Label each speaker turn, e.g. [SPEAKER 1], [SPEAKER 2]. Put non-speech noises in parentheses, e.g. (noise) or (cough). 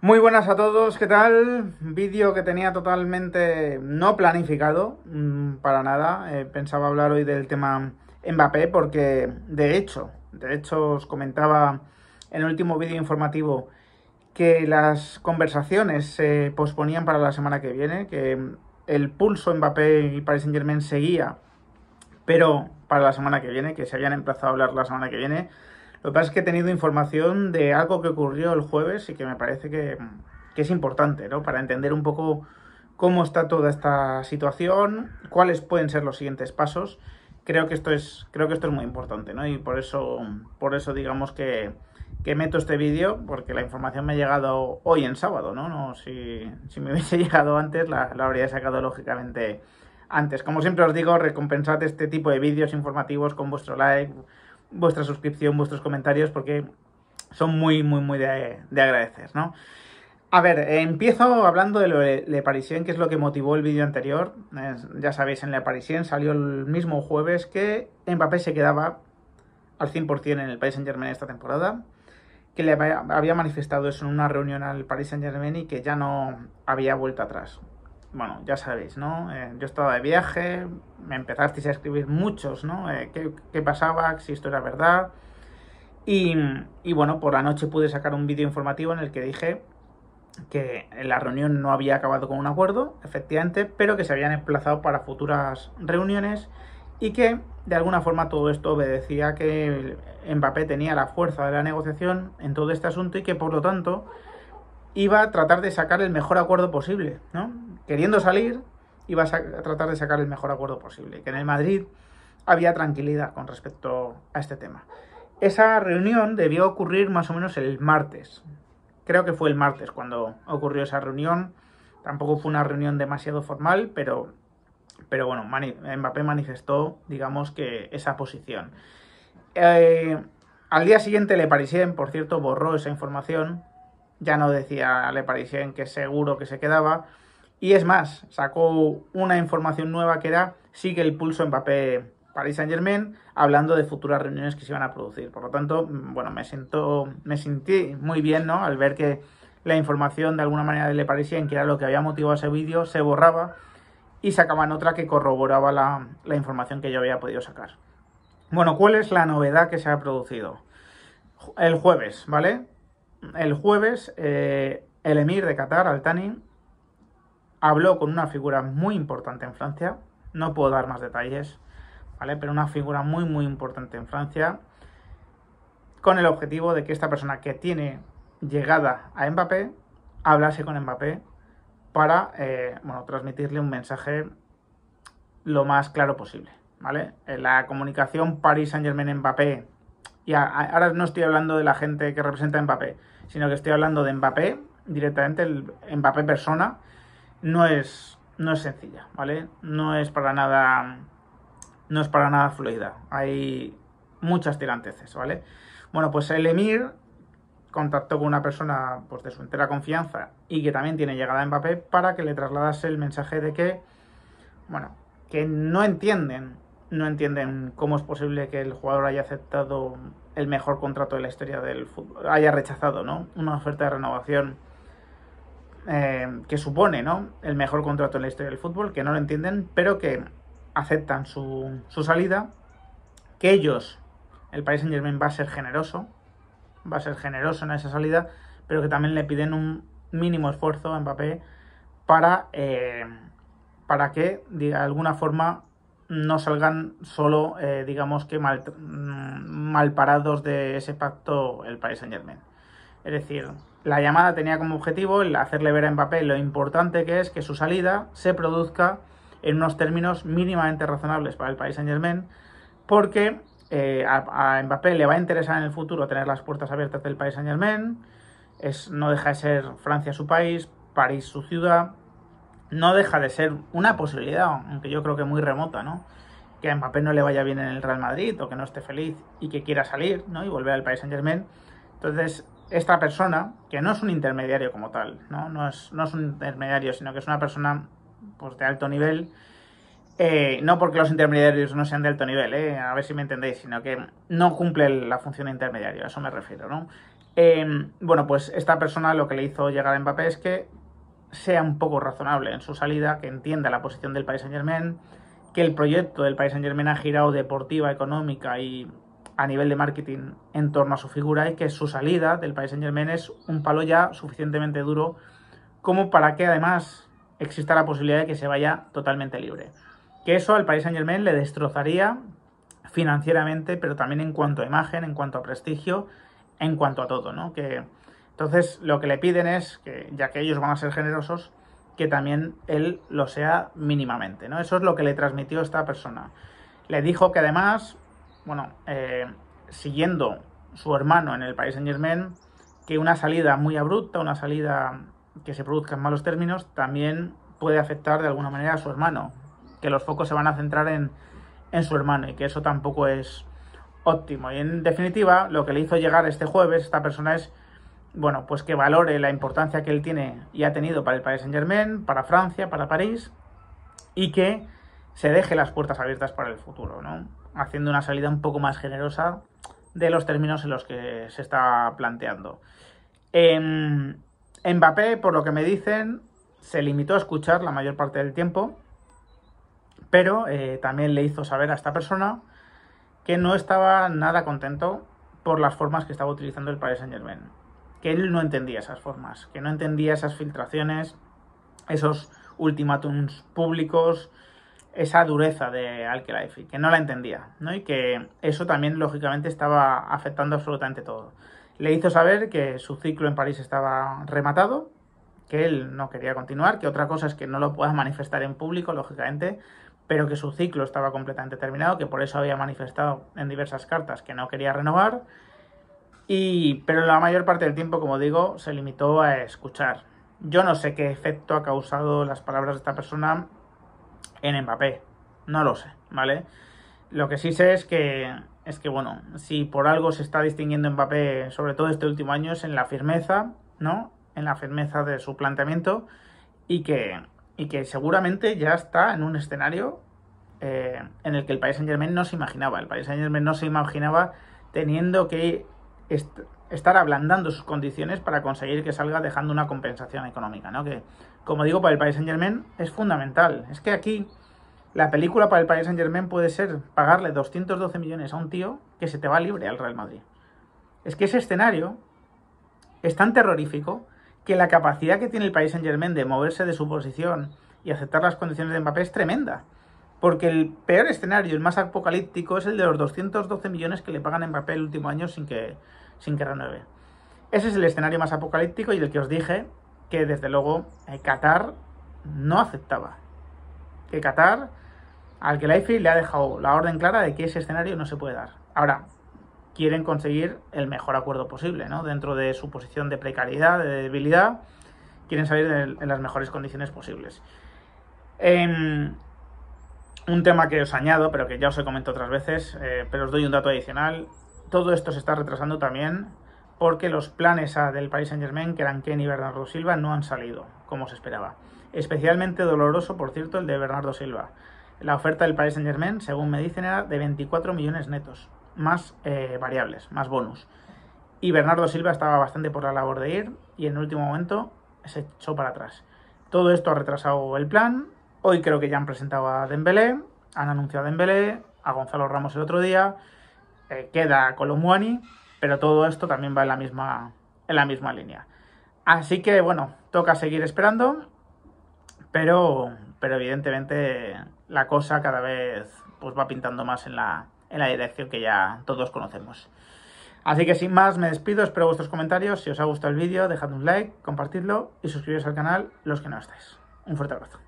[SPEAKER 1] Muy buenas a todos, ¿qué tal? Vídeo que tenía totalmente no planificado, mm, para nada. Eh, pensaba hablar hoy del tema Mbappé porque, de hecho, de hecho os comentaba en el último vídeo informativo que las conversaciones se posponían para la semana que viene, que el pulso Mbappé y Paris Saint-Germain seguía, pero para la semana que viene, que se habían emplazado a hablar la semana que viene. Lo que pasa es que he tenido información de algo que ocurrió el jueves y que me parece que, es importante, ¿no? Para entender un poco cómo está toda esta situación, cuáles pueden ser los siguientes pasos. Creo que esto es, creo que esto es muy importante, ¿no? Y por eso, por eso digamos que, meto este vídeo, porque la información me ha llegado hoy en sábado, ¿no? no si, me hubiese (laughs) llegado antes, la, la, habría sacado lógicamente antes. Como siempre os digo, recompensad este tipo de vídeos informativos con vuestro like, vuestra suscripción, vuestros comentarios, porque son muy, muy, muy de, agradecer, ¿no? A ver, empiezo hablando de Le Parisien, que es lo que motivó el vídeo anterior. ya sabéis, en Le Parisien salió el mismo jueves que Mbappé se quedaba al 100% en el Paris Saint-Germain esta temporada, que le había manifestado eso en una reunión al Paris Saint-Germain y que ya no había vuelta atrás bueno, ya sabéis, ¿no? Eh, yo estaba de viaje, me empezasteis a escribir muchos, ¿no? Eh, ¿qué, ¿qué, pasaba? Si esto era verdad. Y, y, bueno, por la noche pude sacar un vídeo informativo en el que dije que la reunión no había acabado con un acuerdo, efectivamente, pero que se habían emplazado para futuras reuniones y que de alguna forma todo esto obedecía que Mbappé tenía la fuerza de la negociación en todo este asunto y que por lo tanto iba a tratar de sacar el mejor acuerdo posible, ¿no? Queriendo salir, iba a, tratar de sacar el mejor acuerdo posible. Que en el Madrid había tranquilidad con respecto a este tema. Esa reunión debió ocurrir más o menos el martes. Creo que fue el martes cuando ocurrió esa reunión. Tampoco fue una reunión demasiado formal, pero, pero bueno, Mbappé manifestó, digamos, que esa posición. Eh, al día siguiente Le Parisien, por cierto, borró esa información ya no decía Le Parisien que seguro que se quedaba. Y es más, sacó una información nueva que era sigue el pulso en papel Paris Saint Germain, hablando de futuras reuniones que se iban a producir. Por lo tanto, mm, bueno, me me sentí muy bien, ¿no? Al ver que la información de alguna manera de Le Parisien, que era lo que había motivado ese vídeo, se borraba y sacaban otra que corroboraba la, la información que yo había podido sacar. Bueno, ¿cuál es la novedad que se ha producido? El jueves, ¿vale? el jueves eh, el emir de Qatar, al habló con una figura muy importante en Francia. No puedo dar más detalles, ¿vale? Pero una figura muy, muy importante en Francia. Con el objetivo de que esta persona que tiene llegada a Mbappé hablase con Mbappé para eh, transmitirle un mensaje lo más claro posible. ¿vale? la comunicación Paris Saint Germain Mbappé y ahora no estoy hablando de la gente que representa a Mbappé, sino que estoy hablando de Mbappé, directamente el Mbappé persona, no es, no es sencilla, ¿vale? No es para nada, no es para nada fluida. Hay muchas tiranteces, ¿vale? Bueno, pues el Emir contactó con una persona pues, de su entera confianza y que también tiene llegada a Mbappé para que le trasladase el mensaje de que, bueno, que no entienden no entienden cómo es posible que el jugador haya aceptado el mejor contrato de la historia del fútbol, haya rechazado, ¿no? Una oferta de renovación eh, que supone, ¿no? El mejor contrato en la historia del fútbol, que no lo entienden, pero que aceptan su, su salida, que ellos, el país en Germain va a ser generoso, va a ser generoso en esa salida, pero que también le piden un mínimo esfuerzo en Mbappé para, eh, para que, de alguna forma, no salgan solo, eh, digamos que mal, mm, parados de ese pacto el país Saint Germain. Es decir, la llamada tenía como objetivo el hacerle ver a Mbappé lo importante que es que su salida se produzca en unos términos mínimamente razonables para el país Saint Germain, porque eh, a, Mbappé le va a interesar en el futuro tener las puertas abiertas del país Saint Germain, es, no deja de ser Francia su país, París su ciudad, no deja de ser una posibilidad, aunque yo creo que muy remota, ¿no? Que a Mbappé no le vaya bien en el Real Madrid o que no esté feliz y que quiera salir, ¿no? Y volver al país Saint Germain. Entonces, esta persona, que no es un intermediario como tal, ¿no? No es, un intermediario, sino que es una persona pues, de alto nivel. Eh, no porque los intermediarios no sean de alto nivel, eh, a ver si me entendéis, sino que no cumple la función de intermediario, a eso me refiero, ¿no? Eh, bueno, pues esta persona lo que le hizo llegar a Mbappé es que sea un poco razonable en su salida, que entienda la posición del Paris Saint Germain, que el proyecto del Paris Saint Germain ha girado deportiva, económica y a nivel de marketing en torno a su figura y que su salida del Paris Saint Germain es un palo ya suficientemente duro como para que además exista la posibilidad de que se vaya totalmente libre. Que eso al Paris Saint Germain le destrozaría financieramente, pero también en cuanto a imagen, en cuanto a prestigio, en cuanto a todo, ¿no? Que entonces, lo que le piden es que, ya que ellos van a ser generosos, que también él lo sea mínimamente, ¿no? Eso es lo que le transmitió esta persona. Le dijo que además, bueno, eh, siguiendo su hermano en el país Saint Germain, que una salida muy abrupta, una salida que se produzca en malos términos, también puede afectar de alguna manera a su hermano, que los focos se van a centrar en, en su hermano y que eso tampoco es óptimo. Y en definitiva, lo que le hizo llegar este jueves esta persona es bueno, pues que valore la importancia que él tiene y ha tenido para el Paris Saint Germain, para Francia, para París, y que se deje las puertas abiertas para el futuro, Haciendo una salida un poco más generosa de los términos en los que se está planteando. Em, Mbappé, por lo que me dicen, se limitó a escuchar la mayor parte del tiempo, pero eh, también le hizo saber a esta persona que no estaba nada contento por las formas que estaba utilizando el Paris Saint Germain que él no entendía esas formas, que no entendía esas filtraciones, esos ultimátums públicos, esa dureza de Al-Khelaifi, que no la entendía, ¿no? Y que eso también, lógicamente, estaba afectando absolutamente todo. Le hizo saber que su ciclo en París estaba rematado, que él no quería continuar, que otra cosa es que no lo pueda manifestar en público, lógicamente, pero que su ciclo estaba completamente terminado, que por eso había manifestado en diversas cartas que no quería renovar pero la mayor parte del tiempo, como digo, se limitó a escuchar. Yo no sé qué efecto ha causado las palabras de esta persona en Mbappé. No lo sé, ¿vale? Lo que sí sé es que, es que bueno, si por algo se está distinguiendo Mbappé, sobre todo este último año, es en la firmeza, ¿no? En la firmeza de su planteamiento y que, y que seguramente ya está en un escenario eh, en el que el país Saint Germain no se imaginaba. El país Saint Germain no se imaginaba teniendo que estar ablandando sus condiciones para conseguir que salga dejando una compensación económica, ¿no? Que, como digo, para el país Saint Germain es fundamental. Es que aquí la película para el país Saint Germain puede ser pagarle 212 millones a un tío que se te va libre al Real Madrid. Es que ese escenario es tan terrorífico que la capacidad que tiene el país Saint Germain de moverse de su posición y aceptar las condiciones de Mbappé es tremenda. Porque el peor escenario, el más apocalíptico, es el de los 212 millones que le pagan en papel el último año sin que, sin que renueve. Ese es el escenario más apocalíptico y el que os dije que desde luego eh, Qatar no aceptaba. Que Qatar al que Life le ha dejado la orden clara de que ese escenario no se puede dar. Ahora, quieren conseguir el mejor acuerdo posible, ¿no? Dentro de su posición de precariedad, de debilidad, quieren salir en las mejores condiciones posibles. Eh, un tema que os añado, pero que ya os he comentado otras veces, eh, pero os doy un dato adicional. Todo esto se está retrasando también porque los planes del Paris Saint Germain, que eran Kenny y Bernardo Silva, no han salido como se esperaba. Especialmente doloroso, por cierto, el de Bernardo Silva. La oferta del Paris Saint Germain, según me dicen, era de 24 millones netos, más eh, variables, más bonus. Y Bernardo Silva estaba bastante por la labor de ir y en último momento se echó para atrás. Todo esto ha retrasado el plan Hoy creo que ya han presentado a Dembélé, han anunciado a Dembélé, a Gonzalo Ramos el otro día, eh, queda Colomuani, pero todo esto también va en la misma, en la misma línea. Así que bueno, toca seguir esperando, pero, pero evidentemente la cosa cada vez pues, va pintando más en la, en la dirección que ya todos conocemos. Así que sin más, me despido, espero vuestros comentarios. Si os ha gustado el vídeo, dejad un like, compartidlo y suscribiros al canal los que no estáis. Un fuerte abrazo.